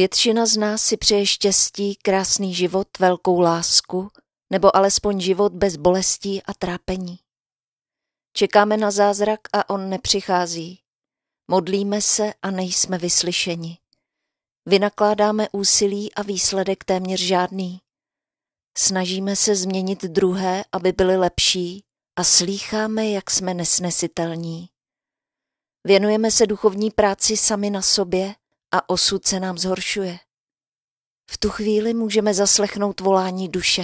Většina z nás si přeje štěstí, krásný život, velkou lásku, nebo alespoň život bez bolestí a trápení. Čekáme na zázrak a on nepřichází. Modlíme se a nejsme vyslyšeni. Vynakládáme úsilí a výsledek téměř žádný. Snažíme se změnit druhé, aby byli lepší a slýcháme, jak jsme nesnesitelní. Věnujeme se duchovní práci sami na sobě a osud se nám zhoršuje. V tu chvíli můžeme zaslechnout volání duše.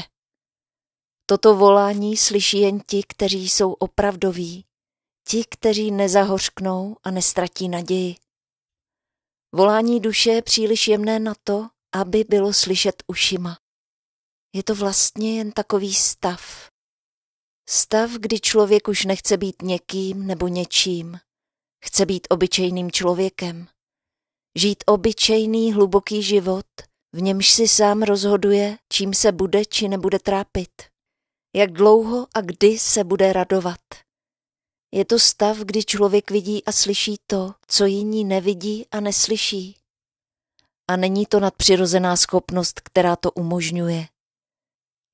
Toto volání slyší jen ti, kteří jsou opravdoví, ti, kteří nezahořknou a nestratí naději. Volání duše je příliš jemné na to, aby bylo slyšet ušima. Je to vlastně jen takový stav. Stav, kdy člověk už nechce být někým nebo něčím. Chce být obyčejným člověkem žít obyčejný hluboký život, v němž si sám rozhoduje, čím se bude či nebude trápit, jak dlouho a kdy se bude radovat. Je to stav, kdy člověk vidí a slyší to, co jiní nevidí a neslyší. A není to nadpřirozená schopnost, která to umožňuje.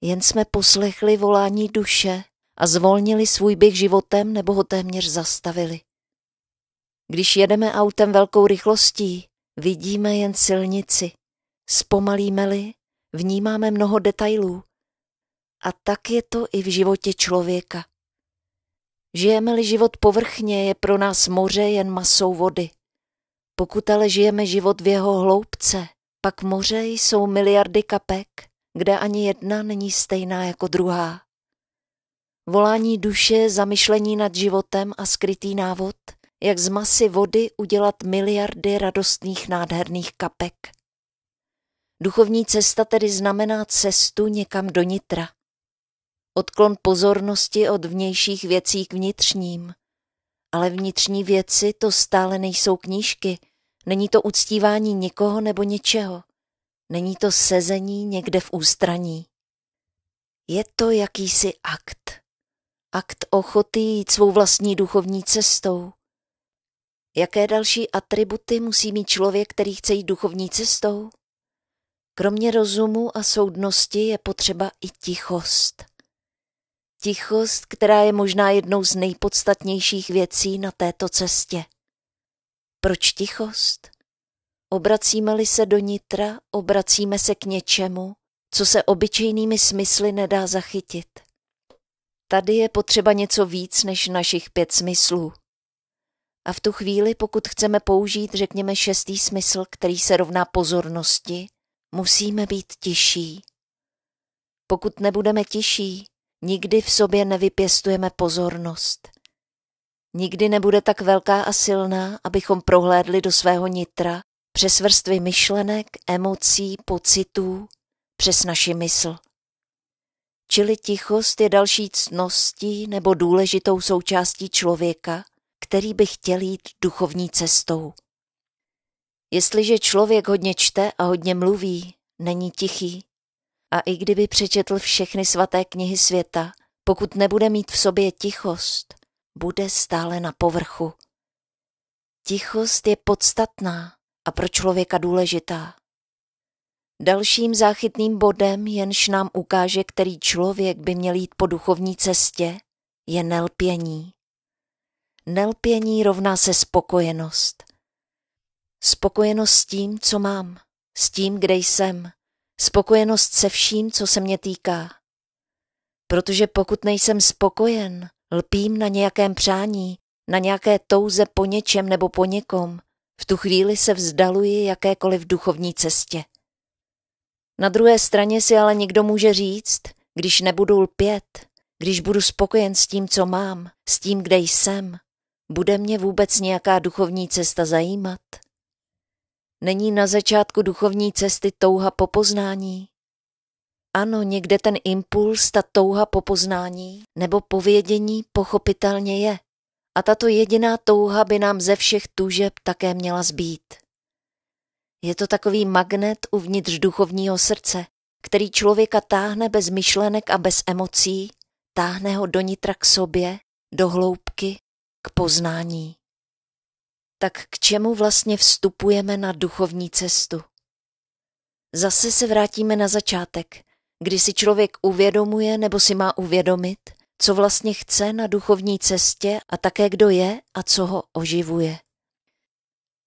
Jen jsme poslechli volání duše a zvolnili svůj běh životem nebo ho téměř zastavili. Když jedeme autem velkou rychlostí, Vidíme jen silnici. Zpomalíme-li, vnímáme mnoho detailů. A tak je to i v životě člověka. Žijeme-li život povrchně, je pro nás moře jen masou vody. Pokud ale žijeme život v jeho hloubce, pak moře jsou miliardy kapek, kde ani jedna není stejná jako druhá. Volání duše, zamyšlení nad životem a skrytý návod jak z masy vody udělat miliardy radostných nádherných kapek. Duchovní cesta tedy znamená cestu někam do nitra. Odklon pozornosti od vnějších věcí k vnitřním. Ale vnitřní věci to stále nejsou knížky, není to uctívání nikoho nebo něčeho. Není to sezení někde v ústraní. Je to jakýsi akt. Akt ochoty jít svou vlastní duchovní cestou, Jaké další atributy musí mít člověk, který chce jít duchovní cestou? Kromě rozumu a soudnosti je potřeba i tichost. Tichost, která je možná jednou z nejpodstatnějších věcí na této cestě. Proč tichost? Obracíme-li se do nitra, obracíme se k něčemu, co se obyčejnými smysly nedá zachytit. Tady je potřeba něco víc než našich pět smyslů. A v tu chvíli, pokud chceme použít, řekněme, šestý smysl, který se rovná pozornosti, musíme být tiší. Pokud nebudeme tiší, nikdy v sobě nevypěstujeme pozornost. Nikdy nebude tak velká a silná, abychom prohlédli do svého nitra přes vrstvy myšlenek, emocí, pocitů, přes naši mysl. Čili tichost je další cností nebo důležitou součástí člověka, který by chtěl jít duchovní cestou. Jestliže člověk hodně čte a hodně mluví, není tichý. A i kdyby přečetl všechny svaté knihy světa, pokud nebude mít v sobě tichost, bude stále na povrchu. Tichost je podstatná a pro člověka důležitá. Dalším záchytným bodem, jenž nám ukáže, který člověk by měl jít po duchovní cestě, je nelpění. Nelpění rovná se spokojenost. Spokojenost s tím, co mám, s tím, kde jsem, spokojenost se vším, co se mě týká. Protože pokud nejsem spokojen, lpím na nějakém přání, na nějaké touze po něčem nebo po někom, v tu chvíli se vzdaluji jakékoliv duchovní cestě. Na druhé straně si ale někdo může říct, když nebudu lpět, když budu spokojen s tím, co mám, s tím, kde jsem, bude mě vůbec nějaká duchovní cesta zajímat? Není na začátku duchovní cesty touha po poznání? Ano, někde ten impuls, ta touha po poznání nebo povědění pochopitelně je. A tato jediná touha by nám ze všech tužeb také měla zbýt. Je to takový magnet uvnitř duchovního srdce, který člověka táhne bez myšlenek a bez emocí, táhne ho do nitra k sobě, do hloubky, k poznání. Tak k čemu vlastně vstupujeme na duchovní cestu? Zase se vrátíme na začátek, kdy si člověk uvědomuje nebo si má uvědomit, co vlastně chce na duchovní cestě a také kdo je a co ho oživuje.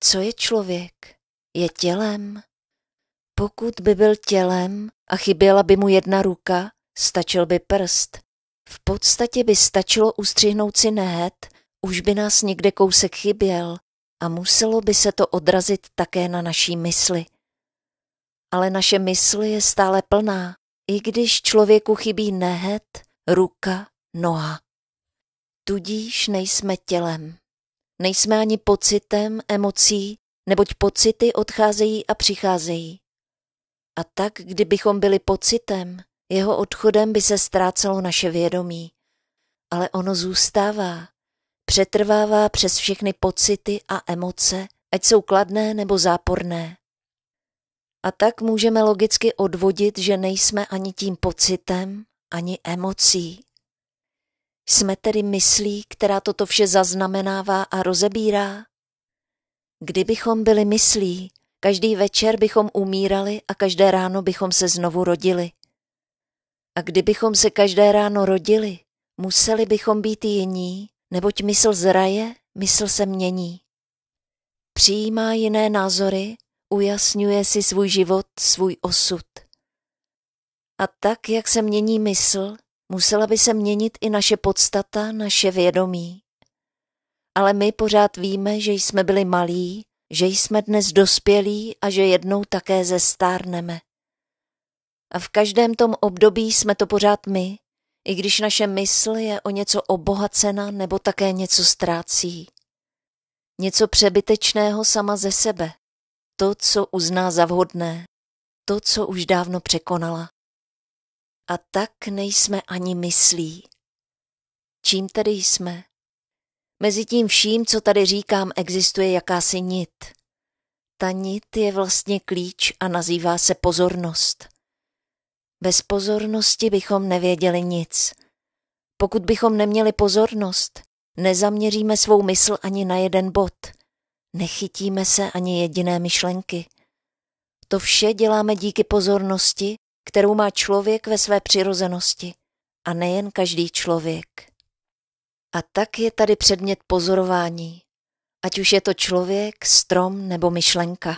Co je člověk? Je tělem? Pokud by byl tělem a chyběla by mu jedna ruka, stačil by prst. V podstatě by stačilo ustřihnout si nehet už by nás někde kousek chyběl a muselo by se to odrazit také na naší mysli. Ale naše mysl je stále plná, i když člověku chybí nehet, ruka, noha. Tudíž nejsme tělem. Nejsme ani pocitem, emocí, neboť pocity odcházejí a přicházejí. A tak, kdybychom byli pocitem, jeho odchodem by se ztrácelo naše vědomí. Ale ono zůstává Přetrvává přes všechny pocity a emoce, ať jsou kladné nebo záporné. A tak můžeme logicky odvodit, že nejsme ani tím pocitem, ani emocí. Jsme tedy myslí, která toto vše zaznamenává a rozebírá? Kdybychom byli myslí, každý večer bychom umírali a každé ráno bychom se znovu rodili. A kdybychom se každé ráno rodili, museli bychom být jiní, neboť mysl zraje, mysl se mění. Přijímá jiné názory, ujasňuje si svůj život, svůj osud. A tak, jak se mění mysl, musela by se měnit i naše podstata, naše vědomí. Ale my pořád víme, že jsme byli malí, že jsme dnes dospělí a že jednou také zestárneme. A v každém tom období jsme to pořád my, i když naše mysl je o něco obohacena nebo také něco ztrácí. Něco přebytečného sama ze sebe, to, co uzná za vhodné, to, co už dávno překonala. A tak nejsme ani myslí. Čím tedy jsme? Mezi tím vším, co tady říkám, existuje jakási nit. Ta nit je vlastně klíč a nazývá se pozornost. Bez pozornosti bychom nevěděli nic. Pokud bychom neměli pozornost, nezaměříme svou mysl ani na jeden bod. Nechytíme se ani jediné myšlenky. To vše děláme díky pozornosti, kterou má člověk ve své přirozenosti. A nejen každý člověk. A tak je tady předmět pozorování, ať už je to člověk, strom nebo myšlenka.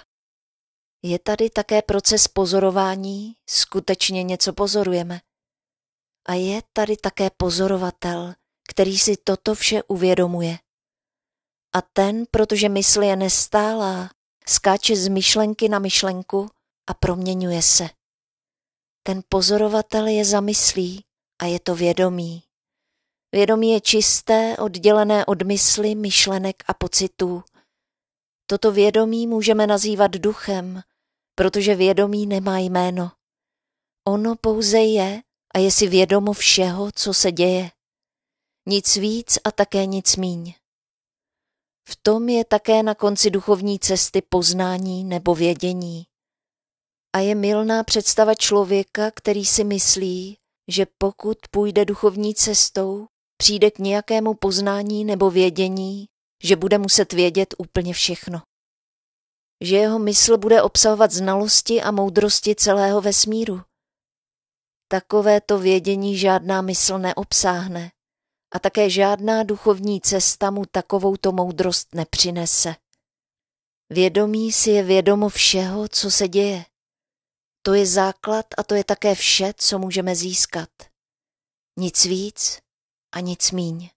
Je tady také proces pozorování, skutečně něco pozorujeme. A je tady také pozorovatel, který si toto vše uvědomuje. A ten, protože mysl je nestálá, skáče z myšlenky na myšlenku a proměňuje se. Ten pozorovatel je zamyslí a je to vědomí. Vědomí je čisté, oddělené od mysli, myšlenek a pocitů – Toto vědomí můžeme nazývat duchem, protože vědomí nemá jméno. Ono pouze je a je si vědomo všeho, co se děje. Nic víc a také nic míň. V tom je také na konci duchovní cesty poznání nebo vědění. A je milná představa člověka, který si myslí, že pokud půjde duchovní cestou, přijde k nějakému poznání nebo vědění, že bude muset vědět úplně všechno. Že jeho mysl bude obsahovat znalosti a moudrosti celého vesmíru. Takové to vědění žádná mysl neobsáhne a také žádná duchovní cesta mu takovouto moudrost nepřinese. Vědomí si je vědomo všeho, co se děje. To je základ a to je také vše, co můžeme získat. Nic víc a nic míň.